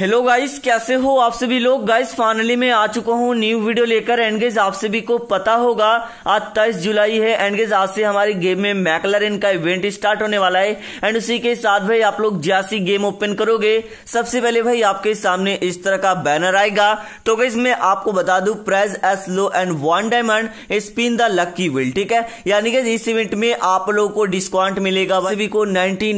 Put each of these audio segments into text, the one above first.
hello guys कैसे हो आप सभी लोग गाइस फाइनली मैं आ चुका हूँ न्यू वीडियो लेकर एंडगेज आप सभी को पता होगा आज तेईस जुलाई है एंडगेज आज से हमारी गेम में मैकलर का इवेंट स्टार्ट होने वाला है एंड उसी के साथ भाई आप लोग जैसी गेम ओपन करोगे सबसे पहले भाई आपके सामने इस तरह का बैनर आएगा तो गाइस मैं आपको बता दू prize is low and one diamond spin the lucky wheel ठीक है यानी कि इस इवेंट में आप लोग को डिस्काउंट मिलेगा सभी को नाइन्टी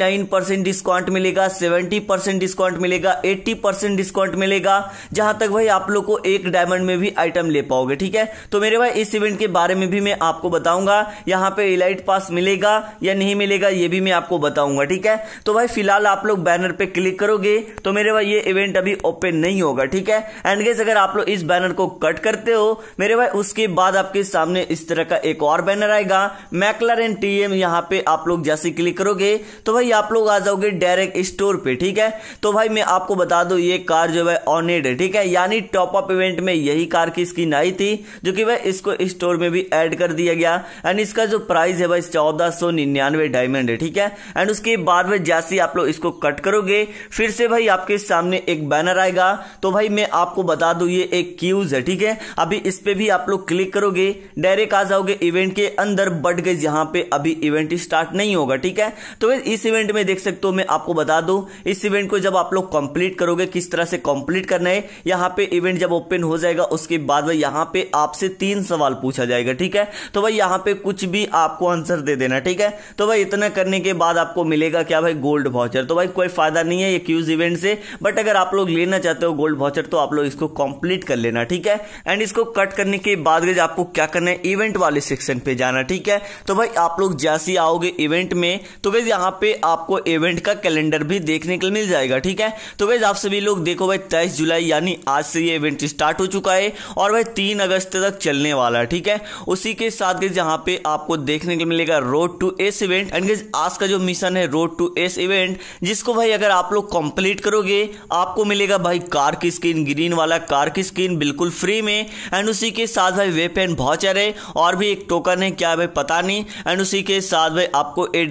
डिस्काउंट मिलेगा सेवेंटी डिस्काउंट मिलेगा एट्टी परसेंट डिस्काउंट मिलेगा जहां तक भाई आप लोग को एक डायमंड में भी आइटम ले पाओगे ठीक है तो मेरे भाई इस इवेंट के बारे में भी मैं आपको बताऊंगा यहाँ पे इलाइट पास मिलेगा या नहीं मिलेगा ये भी मैं आपको बताऊंगा ठीक है तो भाई फिलहाल आप लोग बैनर पे क्लिक करोगे तो मेरे भाई ये इवेंट अभी ओपन नहीं होगा ठीक है एंड गेस अगर आप लोग इस बैनर को कट करते हो मेरे भाई उसके बाद आपके सामने इस तरह का एक और बैनर आएगा मैकलर एंड टीएम यहाँ पे आप लोग जैसे क्लिक करोगे तो भाई आप लोग आ जाओगे डायरेक्ट स्टोर पे ठीक है तो भाई मैं आपको बता दू ये कार जो है ऑनेड है ठीक है यानी टॉप अप इवेंट में यही कार की स्किन आई थी जो कि वह इसको स्टोर में भी एड कर दिया गया एंड इसका जो प्राइस है भाई चौदह सौ निन्यानवे डायमंड है ठीक है एंड उसके बाद में जैसे आप लोग इसको कट करोगे फिर से भाई आपके सामने एक बैनर आएगा तो भाई मैं आपको बता दू ये एक क्यूज है ठीक है अभी इस पे भी आप लोग क्लिक करोगे डायरेक्ट आ जाओगे इवेंट के अंदर बढ़ गए यहाँ पे अभी इवेंट स्टार्ट नहीं होगा ठीक है तो इस इवेंट में देख सकते हो मैं आपको बता दू इस इवेंट को जब आप लोग कंप्लीट करोगे किस तरह से कंप्लीट करना है यहाँ पे इवेंट जब ओपन हो जाएगा उसके बाद भाई यहाँ पे आपसे तीन सवाल पूछा जाएगा ठीक है तो भाई यहाँ पे कुछ भी आपको आंसर दे देना ठीक है तो भाई इतना करने के बाद आपको मिलेगा क्या भाई गोल्ड वाउचर तो भाई कोई फायदा नहीं है ये क्यूज इवेंट से बट अगर आप लोग लेना चाहते हो गोल्ड वाउचर तो आप लोग इसको कंप्लीट कर लेना ठीक है एंड इसको कट करने के बाद आपको क्या करना है इवेंट वाले सेक्शन पे जाना ठीक है तो भाई आप लोग जैसी आओगे इवेंट में तो वैसे यहाँ पे आपको इवेंट का कैलेंडर भी देखने के लिए मिल जाएगा ठीक है तो वैसे आप सभी सभी लोग देखो भाई तेईस जुलाई यानी आज से ये इवेंट स्टार्ट हो चुका है और भाई तीन अगस्त तक चलने वाला है ठीक है उसी के साथ जहाँ पे आपको देखने को मिलेगा road to S event and आज का जो मिशन है रोड टू एस इवेंट जिसको भाई अगर आप लोग कंप्लीट करोगे आपको मिलेगा भाई कार की स्किन ग्रीन वाला कार की स्किन बिल्कुल फ्री में एंड उसी के साथ भाई वेपन भाचर है और भी एक टोकन है क्या भाई पता नहीं एंड उसी के साथ भाई आपको ए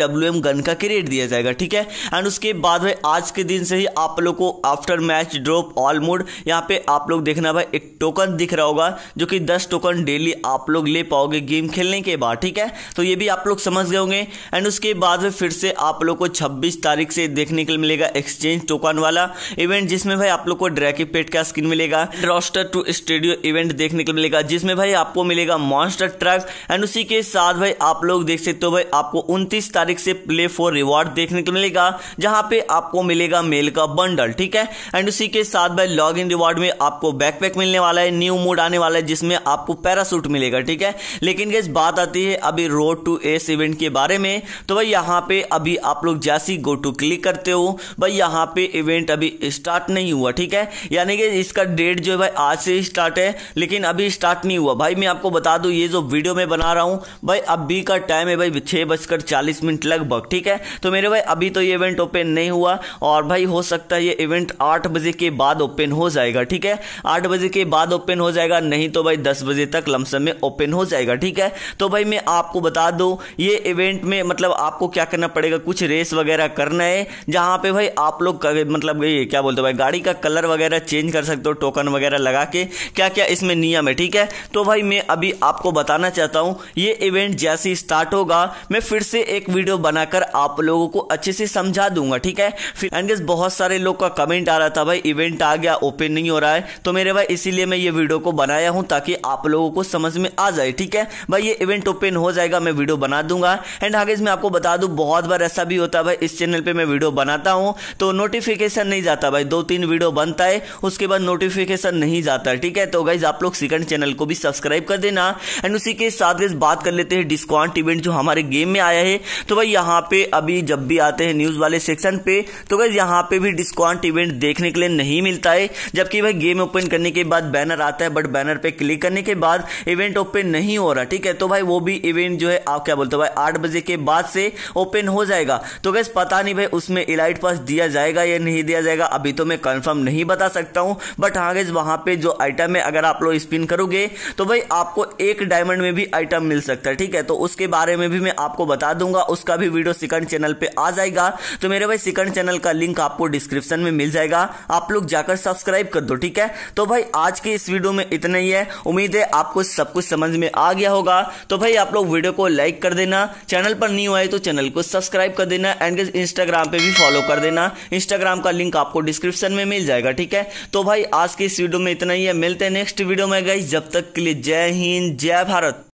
गन का क्रिएट दिया जाएगा ठीक है एंड उसके बाद भाई आज के दिन से ही आप लोग को after after match drop all mode यहाँ पे आप लोग देखना भाई एक टोकन दिख रहा होगा जो कि दस टोकन डेली आप लोग ले पाओगे गेम खेलने के बाद ठीक है तो ये भी आप लोग समझ गए होंगे एंड उसके बाद फिर से आप लोग को छब्बीस तारीख से देखने के लिए मिलेगा एक्सचेंज टोकन वाला इवेंट जिसमें भाई आप लोग को ड्रैकी पेट का स्किन मिलेगा रोस्टर टू स्टेडियो इवेंट देखने के लिए मिलेगा जिसमें भाई आपको मिलेगा मॉन्स्टर ट्रक एंड उसी के साथ भाई आप लोग देख सकते हो भाई आपको उनतीस तारीख से प्ले फॉर रिवॉर्ड देखने को मिलेगा जहां पे आपको मिलेगा मेल का बंडल ठीक है एंड उसी के साथ भाई लॉग इन रिवॉर्ड में आपको बैकपैक मिलने वाला है न्यू मोड आने वाला है जिसमें आपको पैरासूट मिलेगा ठीक है लेकिन गैस बात आती है अभी रोड टू एस इवेंट के बारे में तो भाई यहाँ पे अभी आप लोग जैसी गो टू क्लिक करते हो भाई यहाँ पे इवेंट अभी स्टार्ट नहीं हुआ ठीक है यानी कि इसका डेट जो है भाई आज से स्टार्ट है लेकिन अभी स्टार्ट नहीं हुआ भाई मैं आपको बता दूँ ये जो वीडियो में बना रहा हूँ भाई अभी का टाइम है भाई छः बजकर चालीस मिनट लगभग ठीक है तो मेरे भाई अभी तो ये इवेंट ओपन नहीं हुआ और भाई हो सकता है ये इवेंट आठ बजे के बाद ओपन हो जाएगा ठीक है आठ बजे के बाद ओपन हो जाएगा नहीं तो भाई दस बजे तक लमसम में ओपन हो जाएगा ठीक है तो भाई मैं आपको बता दूँ ये इवेंट में मतलब आपको क्या करना पड़ेगा कुछ रेस वगैरह करना है जहां पे भाई आप लोग मतलब ये क्या बोलते हो भाई गाड़ी का कलर वगैरह चेंज कर सकते हो टोकन वगैरह लगा के क्या क्या इसमें नियम है ठीक है तो भाई मैं अभी आपको बताना चाहता हूं ये इवेंट जैसे स्टार्ट होगा मैं फिर से एक वीडियो बनाकर आप लोगों को अच्छे से समझा दूंगा ठीक है बहुत सारे लोग का कमेंट आ रहा था भाई इवेंट आ गया ओपन नहीं हो रहा है तो मेरे भाई इसीलिए मैं ये वीडियो को बनाया हूं ताकि आप लोगों को समझ में आ जाए ठीक है भाई ये इवेंट ओपन हो जाएगा मैं वीडियो बना दूंगा एंड आगे मैं आपको बता दू बहुत बार ऐसा भी होता है भाई इस चैनल पर मैं वीडियो बनाता हूँ तो नोटिफिकेशन नहीं जाता भाई दो तीन वीडियो बनता है उसके बाद नोटिफिकेशन नहीं जाता ठीक है तो गाइज आप लोग सेकंड चैनल को भी सब्सक्राइब कर देना एंड उसी के साथ गाइज बात कर लेते हैं डिस्काउंट इवेंट जो हमारे गेम में आया है तो भाई यहाँ पे अभी जब भी आते हैं न्यूज वाले सेक्शन पे तो गाइज यहाँ पे भी डिस्काउंट इवेंट दे देखने के लिए नहीं मिलता है जबकि भाई गेम ओपन करने के बाद बैनर आता है बट बैनर पे क्लिक करने के बाद इवेंट ओपन नहीं हो रहा ठीक है तो भाई वो भी इवेंट जो है आप क्या बोलते हो भाई आठ बजे के बाद से ओपन हो जाएगा तो गैस पता नहीं भाई उसमें इलाइट पास दिया जाएगा या नहीं दिया जाएगा अभी तो मैं कंफर्म नहीं बता सकता हूँ बट हाँ गैस वहाँ पर जो आइटम है अगर आप लोग स्पिन करोगे तो भाई आपको एक डायमंड में भी आइटम मिल सकता है ठीक है तो उसके बारे में भी मैं आपको बता दूंगा उसका भी वीडियो सिकंड चैनल पे आ जाएगा तो मेरे भाई सिकंड चैनल का लिंक आपको डिस्क्रिप्शन में मिल जाएगा ना आप लोग जाकर सब्सक्राइब कर दो ठीक है तो भाई आज के इस वीडियो में इतना ही है उम्मीद है आपको सब कुछ समझ में आ गया होगा तो भाई आप लोग वीडियो को लाइक कर देना चैनल पर न्यू आए तो चैनल को सब्सक्राइब कर देना एंड इंस्टाग्राम पे भी फॉलो कर देना इंस्टाग्राम का लिंक आपको डिस्क्रिप्शन में मिल जाएगा ठीक है तो भाई आज के इस वीडियो में इतना ही है मिलते हैं नेक्स्ट वीडियो में गई जब तक के लिए जय हिंद जय भारत